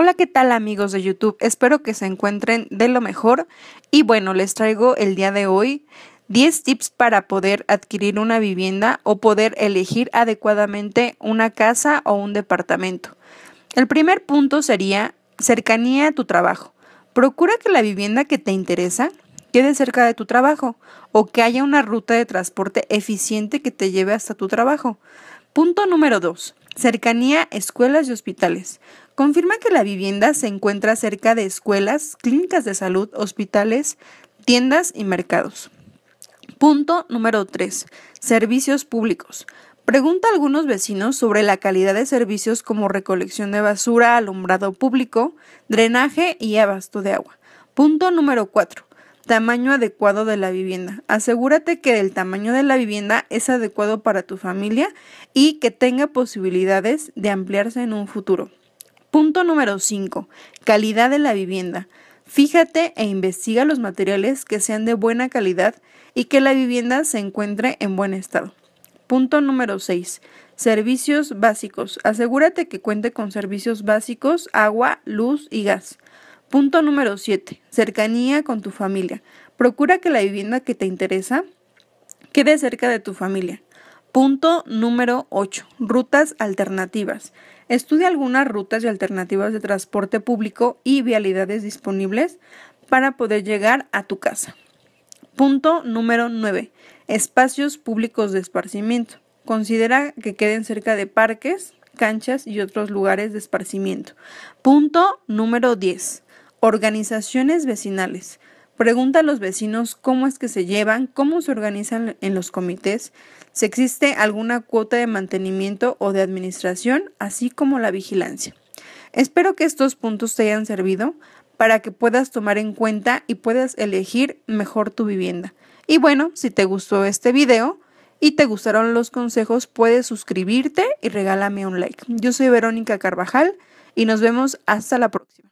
Hola, ¿qué tal amigos de YouTube? Espero que se encuentren de lo mejor y bueno, les traigo el día de hoy 10 tips para poder adquirir una vivienda o poder elegir adecuadamente una casa o un departamento. El primer punto sería cercanía a tu trabajo. Procura que la vivienda que te interesa quede cerca de tu trabajo o que haya una ruta de transporte eficiente que te lleve hasta tu trabajo. Punto número 2. Cercanía, escuelas y hospitales confirma que la vivienda se encuentra cerca de escuelas, clínicas de salud, hospitales, tiendas y mercados. Punto número 3. Servicios públicos. Pregunta a algunos vecinos sobre la calidad de servicios como recolección de basura, alumbrado público, drenaje y abasto de agua. Punto número 4. Tamaño adecuado de la vivienda. Asegúrate que el tamaño de la vivienda es adecuado para tu familia y que tenga posibilidades de ampliarse en un futuro. Punto número 5. Calidad de la vivienda. Fíjate e investiga los materiales que sean de buena calidad y que la vivienda se encuentre en buen estado. Punto número 6. Servicios básicos. Asegúrate que cuente con servicios básicos, agua, luz y gas. Punto número 7. Cercanía con tu familia. Procura que la vivienda que te interesa quede cerca de tu familia. Punto número 8. Rutas alternativas. Estudia algunas rutas y alternativas de transporte público y vialidades disponibles para poder llegar a tu casa. Punto número 9. Espacios públicos de esparcimiento. Considera que queden cerca de parques, canchas y otros lugares de esparcimiento. Punto número 10. Organizaciones vecinales. Pregunta a los vecinos cómo es que se llevan, cómo se organizan en los comités, si existe alguna cuota de mantenimiento o de administración, así como la vigilancia. Espero que estos puntos te hayan servido para que puedas tomar en cuenta y puedas elegir mejor tu vivienda. Y bueno, si te gustó este video y te gustaron los consejos, puedes suscribirte y regálame un like. Yo soy Verónica Carvajal y nos vemos hasta la próxima.